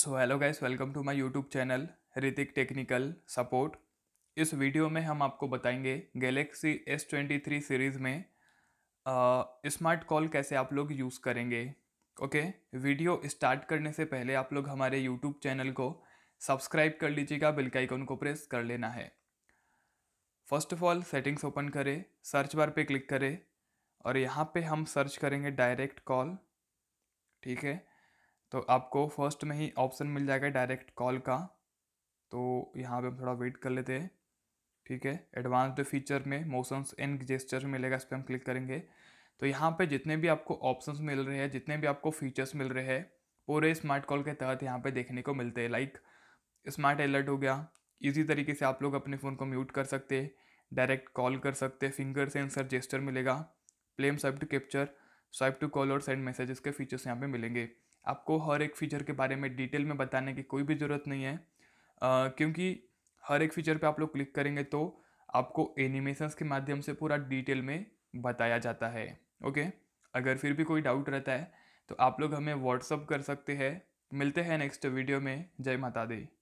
so hello guys welcome to my YouTube channel Hrithik technical support इस video में हम आपको बताएंगे Galaxy S twenty three series में स्मार्ट कॉल कैसे आप लोग यूज़ करेंगे ओके वीडियो स्टार्ट करने से पहले आप लोग हमारे यूट्यूब चैनल को सब्सक्राइब कर लीजिएगा बिल का आइकन को प्रेस कर लेना है first of all settings open करें सर्च बार पे क्लिक करें और यहाँ पे हम सर्च करेंगे डायरेक्ट कॉल ठीक है तो आपको फर्स्ट में ही ऑप्शन मिल जाएगा डायरेक्ट कॉल का तो यहाँ पे हम थोड़ा वेट कर लेते हैं ठीक है एडवांस्ड फीचर में मोशंस एंड जेस्टर मिलेगा इस पर हम क्लिक करेंगे तो यहाँ पे जितने भी आपको ऑप्शंस मिल रहे हैं जितने भी आपको फीचर्स मिल रहे हैं पूरे स्मार्ट कॉल के तहत यहाँ पर देखने को मिलते हैं लाइक स्मार्ट अलर्ट हो गया इजी तरीके से आप लोग अपने फ़ोन को म्यूट कर सकते डायरेक्ट कॉल कर सकते फिंगर सेंसर जेस्टर मिलेगा palm swipe to capture swipe to call और सेंड मैसेजेस के फीचर्स यहाँ पे मिलेंगे आपको हर एक फ़ीचर के बारे में डिटेल में बताने की कोई भी ज़रूरत नहीं है आ, क्योंकि हर एक फ़ीचर पे आप लोग क्लिक करेंगे तो आपको एनिमेशंस के माध्यम से पूरा डिटेल में बताया जाता है ओके अगर फिर भी कोई डाउट रहता है तो आप लोग हमें व्हाट्सअप कर सकते हैं मिलते हैं नेक्स्ट वीडियो में जय माता दी